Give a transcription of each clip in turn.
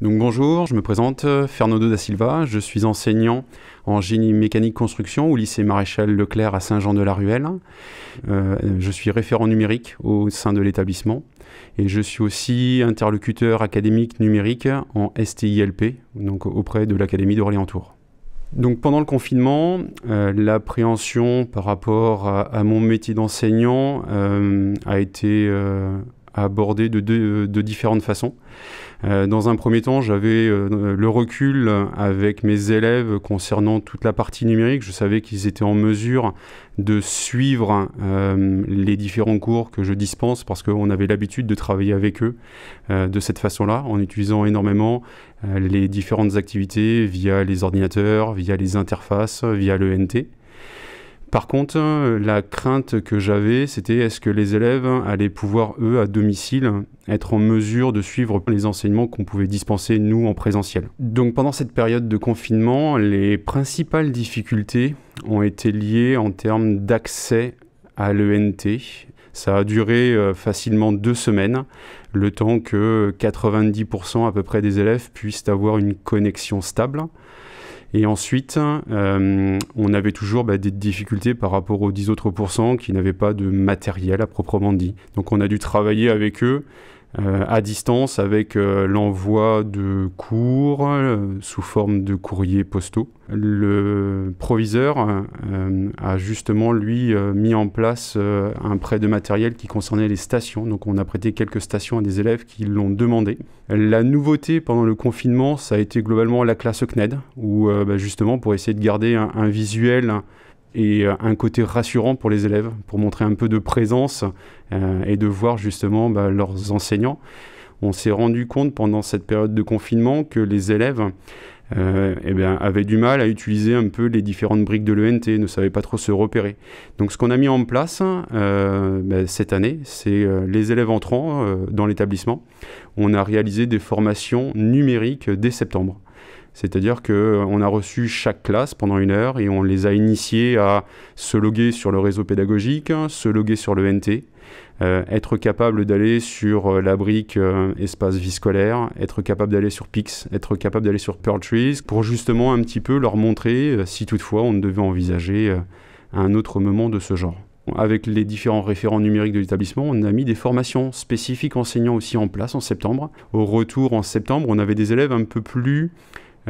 Donc bonjour, je me présente euh, Fernando da Silva, je suis enseignant en génie mécanique construction au lycée Maréchal Leclerc à Saint-Jean-de-la-Ruelle. Euh, je suis référent numérique au sein de l'établissement et je suis aussi interlocuteur académique numérique en STILP, donc auprès de l'Académie d'Orléans-Tours. Donc pendant le confinement, euh, l'appréhension par rapport à, mon métier d'enseignant a été aborder de, euh, de, différentes façons. Euh, dans un premier temps, j'avais euh, le recul avec mes élèves concernant toute la partie numérique. Je savais qu'ils étaient en mesure de suivre les différents cours que je dispense parce qu'on avait l'habitude de travailler avec eux de cette façon-là, en utilisant énormément les différentes activités via les ordinateurs, via les interfaces, via l'ENT. Par contre, hein, la crainte que j'avais, c'était est-ce que les élèves hein, allaient pouvoir, eux, à domicile, être en mesure de suivre les enseignements qu'on pouvait dispenser, nous, en présentiel. Donc pendant cette période de confinement, les principales difficultés ont été liées en termes d'accès à l'ENT. Ça a duré euh, facilement deux semaines, le temps que 90% à peu près des élèves puissent avoir une connexion stable. Et ensuite, euh, on avait toujours bah, des difficultés par rapport aux 10 autres pourcents qui n'avaient pas de matériel à proprement dit. Donc on a dû travailler avec eux euh, à distance avec euh, l'envoi de cours euh, sous forme de courriers postaux. Le proviseur a justement, lui, mis en place un prêt de matériel qui concernait les stations. Donc on a prêté quelques stations à des élèves qui l'ont demandé. La nouveauté pendant le confinement, ça a été globalement la classe e CNED, où bah, justement pour essayer de garder un visuel et euh, un côté rassurant pour les élèves, pour montrer un peu de présence euh, et de voir justement bah, leurs enseignants. On s'est rendu compte pendant cette période de confinement que les élèves euh, eh bien, avaient du mal à utiliser un peu les différentes briques de l'ENT, ne savaient pas trop se repérer. Donc ce qu'on a mis en place bah, cette année, c'est les élèves entrant dans l'établissement. On a réalisé des formations numériques dès septembre. C'est-à-dire qu'on euh, a reçu chaque classe pendant une heure et on les a initiés à se loguer sur le réseau pédagogique, se loguer sur le NT, euh, être capable d'aller sur euh, la brique espace vie scolaire, être capable d'aller sur Pix, être capable d'aller sur Pearl Trees, pour justement un petit peu leur montrer si toutefois on devait envisager un autre moment de ce genre. Avec les différents référents numériques de l'établissement, on a mis des formations spécifiques enseignants aussi en place en septembre. Au retour en septembre, on avait des élèves un peu plus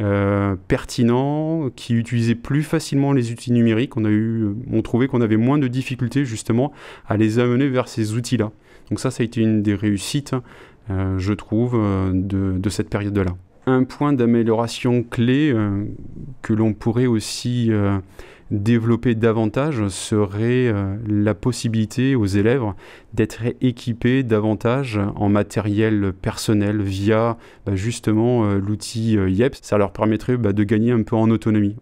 euh, pertinents, qui utilisaient plus facilement les outils numériques. On, a eu, on trouvait qu'on avait moins de difficultés justement à les amener vers ces outils-là. Donc ça, ça a été une des réussites, hein, euh, je trouve, euh, de cette période-là un point d'amélioration clé euh, que l'on pourrait aussi euh, développer davantage serait euh, la possibilité aux élèves d'être équipés davantage en matériel personnel via bah, justement l'outil YEPS. Ça leur permettrait bah, de gagner un peu en autonomie.